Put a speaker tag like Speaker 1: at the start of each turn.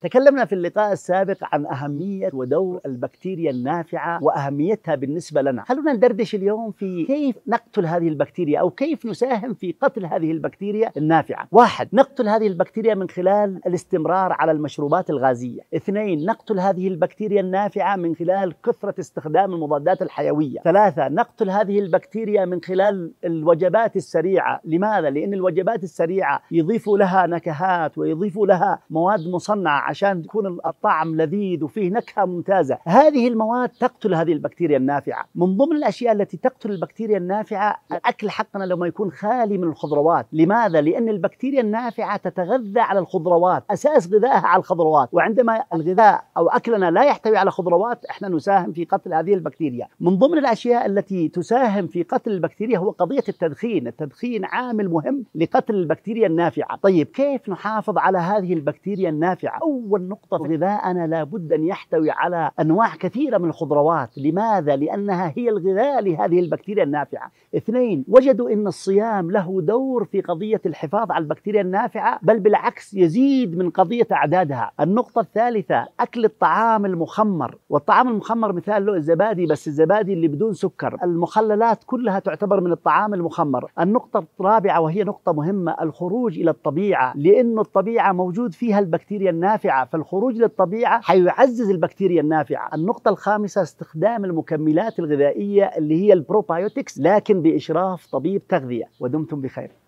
Speaker 1: تكلمنا في اللقاء السابق عن أهمية ودور البكتيريا النافعة وأهميتها بالنسبة لنا خلونا ندردش اليوم في كيف نقتل هذه البكتيريا أو كيف نساهم في قتل هذه البكتيريا النافعة واحد نقتل هذه البكتيريا من خلال الاستمرار على المشروبات الغازية اثنين نقتل هذه البكتيريا النافعة من خلال كثرة استخدام المضادات الحيوية ثلاثة نقتل هذه البكتيريا من خلال الوجبات السريعة لماذا؟ لأن الوجبات السريعة يضيفوا لها نكهات ويضيفوا لها مواد مصنعة عشان يكون الطعم لذيذ وفيه نكهه ممتازه هذه المواد تقتل هذه البكتيريا النافعه من ضمن الاشياء التي تقتل البكتيريا النافعه الاكل حقنا لما يكون خالي من الخضروات لماذا لان البكتيريا النافعه تتغذى على الخضروات اساس غذائها على الخضروات وعندما الغذاء او اكلنا لا يحتوي على خضروات احنا نساهم في قتل هذه البكتيريا من ضمن الاشياء التي تساهم في قتل البكتيريا هو قضيه التدخين التدخين عامل مهم لقتل البكتيريا النافعه طيب كيف نحافظ على هذه البكتيريا النافعه أول نقطة غذاءنا لابد أن يحتوي على أنواع كثيرة من الخضروات لماذا؟ لأنها هي الغذاء لهذه البكتيريا النافعة اثنين وجدوا أن الصيام له دور في قضية الحفاظ على البكتيريا النافعة بل بالعكس يزيد من قضية أعدادها النقطة الثالثة أكل الطعام المخمر والطعام المخمر مثال له الزبادي بس الزبادي اللي بدون سكر المخللات كلها تعتبر من الطعام المخمر النقطة الرابعة وهي نقطة مهمة الخروج إلى الطبيعة لأن الطبيعة موجود فيها البكتيريا النافعة النافعة فالخروج للطبيعة حيعزز البكتيريا النافعة النقطة الخامسة استخدام المكملات الغذائية اللي هي البروبايوتكس لكن بإشراف طبيب تغذية ودمتم بخير